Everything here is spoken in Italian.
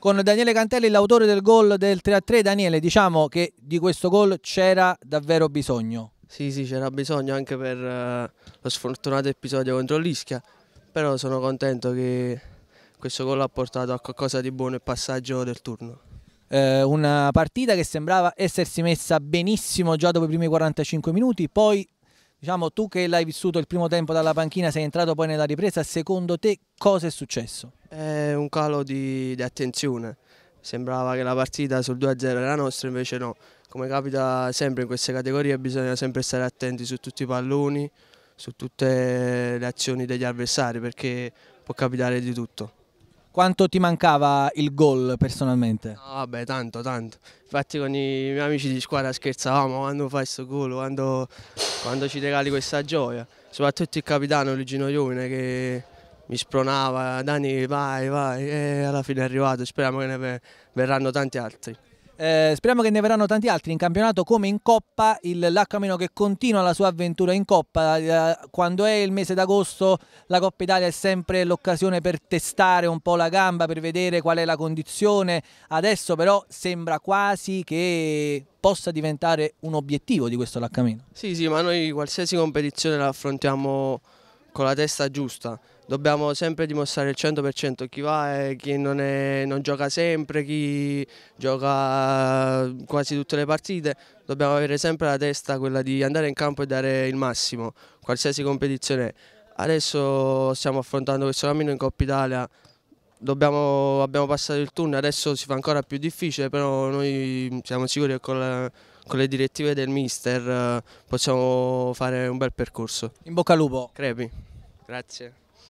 con Daniele Cantelli, l'autore del gol del 3-3. Daniele, diciamo che di questo gol c'era davvero bisogno. Sì, sì, c'era bisogno anche per uh, lo sfortunato episodio contro l'Ischia, però sono contento che questo gol ha portato a qualcosa di buono il passaggio del turno eh, una partita che sembrava essersi messa benissimo già dopo i primi 45 minuti, poi Diciamo, tu che l'hai vissuto il primo tempo dalla panchina, sei entrato poi nella ripresa, secondo te cosa è successo? È un calo di, di attenzione, sembrava che la partita sul 2-0 era nostra, invece no. Come capita sempre in queste categorie bisogna sempre stare attenti su tutti i palloni, su tutte le azioni degli avversari perché può capitare di tutto. Quanto ti mancava il gol personalmente? No, ah, vabbè, tanto, tanto. Infatti con i miei amici di squadra scherzavamo quando fai questo gol, quando quando ci regali questa gioia, soprattutto il capitano Luigino Iovine che mi spronava, Dani vai vai e alla fine è arrivato, speriamo che ne verranno tanti altri. Eh, speriamo che ne verranno tanti altri in campionato come in Coppa, il Lacamino che continua la sua avventura in Coppa, eh, quando è il mese d'agosto la Coppa Italia è sempre l'occasione per testare un po' la gamba, per vedere qual è la condizione, adesso però sembra quasi che possa diventare un obiettivo di questo Lacamino. Sì sì ma noi qualsiasi competizione la affrontiamo con la testa giusta, dobbiamo sempre dimostrare il 100% chi va e chi non, è, non, gioca sempre, chi gioca quasi tutte le partite, dobbiamo avere sempre la testa quella di andare in campo e dare il massimo, qualsiasi competizione Adesso stiamo affrontando questo cammino in Coppa Italia, dobbiamo, abbiamo passato il turno, adesso si fa ancora più difficile, però noi siamo sicuri che con la, con le direttive del mister eh, possiamo fare un bel percorso. In bocca al lupo. Crepi. Grazie.